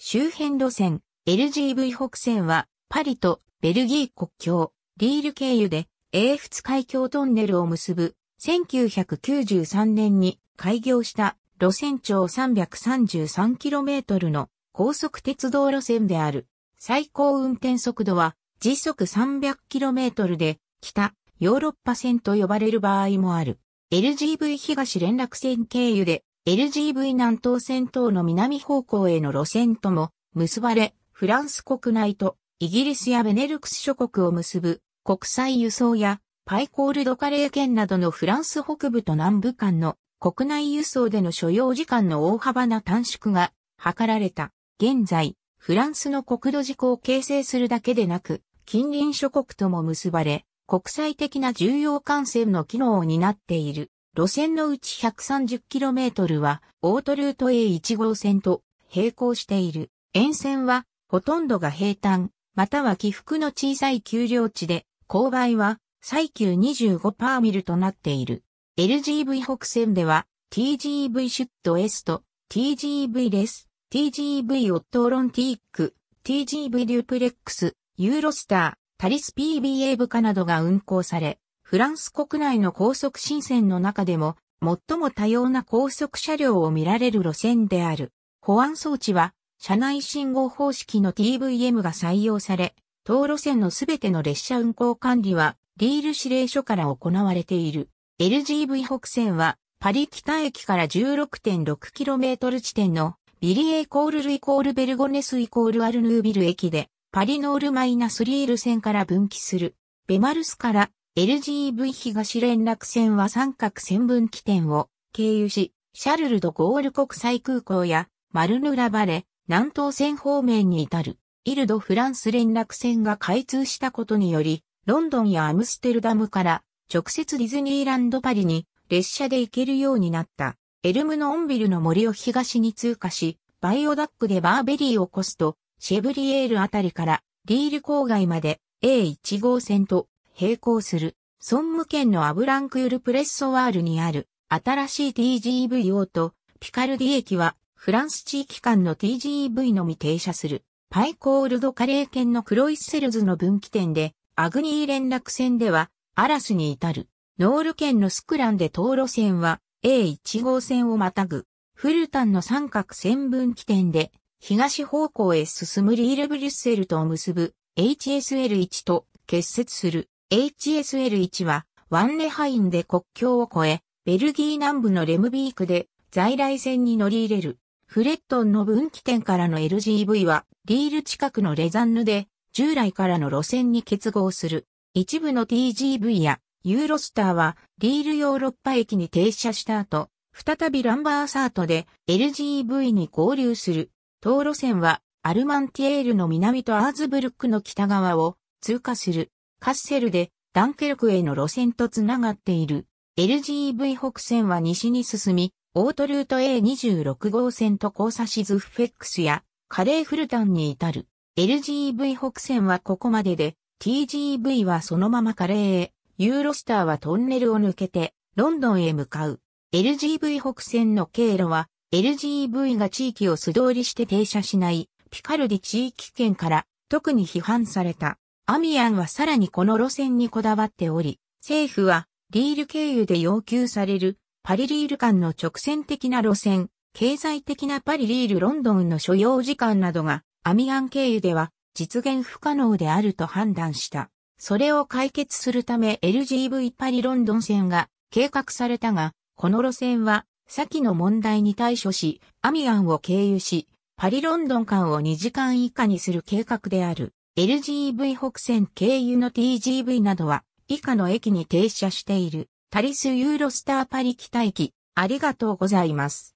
周辺路線 LGV 北線はパリとベルギー国境、リール経由で英仏海峡トンネルを結ぶ1993年に開業した路線長 333km の高速鉄道路線である。最高運転速度は時速 300km で北ヨーロッパ線と呼ばれる場合もある。LGV 東連絡線経由で LGV 南東線等の南方向への路線とも結ばれ、フランス国内とイギリスやベネルクス諸国を結ぶ国際輸送やパイコールドカレー圏などのフランス北部と南部間の国内輸送での所要時間の大幅な短縮が図られた。現在、フランスの国土事項を形成するだけでなく、近隣諸国とも結ばれ、国際的な重要幹線の機能を担っている。路線のうち 130km は、オートルート A1 号線と並行している。沿線は、ほとんどが平坦、または起伏の小さい丘陵地で、勾配は、最急25パーミルとなっている。LGV 北線では、TGV シュットエスト、TGV レス、TGV オットーロンティック、TGV デュプレックス、ユーロスター、タリス PBA 部下などが運行され、フランス国内の高速新線の中でも、最も多様な高速車両を見られる路線である。保安装置は、車内信号方式の TVM が採用され、当路線のすべての列車運行管理は、リール指令所から行われている。LGV 北線は、パリ北駅から 16.6km 地点の、ビリエイコールルイコールベルゴネスイコールアルヌービル駅で、パリノールマイナスリール線から分岐する。ベマルスから LGV 東連絡線は三角線分岐点を経由し、シャルルド・ゴール国際空港やマルヌラバレ、南東線方面に至る、イルド・フランス連絡線が開通したことにより、ロンドンやアムステルダムから直接ディズニーランド・パリに列車で行けるようになった。エルムのオンビルの森を東に通過し、バイオダックでバーベリーを越すと、シェブリエールあたりからリール郊外まで A1 号線と並行する、ソンム県のアブランクールプレッソワールにある、新しい TGV 用と、ピカルディ駅は、フランス地域間の TGV のみ停車する、パイコールドカレー県のクロイッセルズの分岐点で、アグニー連絡線では、アラスに至る。ノール県のスクランで東路線は、A1 号線をまたぐ、フルタンの三角線分岐点で、東方向へ進むリールブリュッセルとを結ぶ HSL1 と結節する。HSL1 はワンネハインで国境を越え、ベルギー南部のレムビークで在来線に乗り入れる。フレットンの分岐点からの LGV はリール近くのレザンヌで従来からの路線に結合する。一部の TGV やユーロスターはリールヨーロッパ駅に停車した後、再びランバーサートで LGV に合流する。当路線はアルマンティエールの南とアーズブルックの北側を通過する。カッセルでダンケルクへの路線とつながっている。LGV 北線は西に進み、オートルート A26 号線と交差しズフェックスやカレーフルタンに至る。LGV 北線はここまでで、TGV はそのままカレーへ、ユーロスターはトンネルを抜けて、ロンドンへ向かう。LGV 北線の経路は、LGV が地域を素通りして停車しない、ピカルディ地域圏から、特に批判された。アミアンはさらにこの路線にこだわっており、政府はリール経由で要求されるパリリール間の直線的な路線、経済的なパリリールロンドンの所要時間などがアミアン経由では実現不可能であると判断した。それを解決するため LGV パリロンドン線が計画されたが、この路線は先の問題に対処し、アミアンを経由し、パリロンドン間を2時間以下にする計画である。LGV 北線経由の TGV などは以下の駅に停車している。タリスユーロスターパリ北駅、ありがとうございます。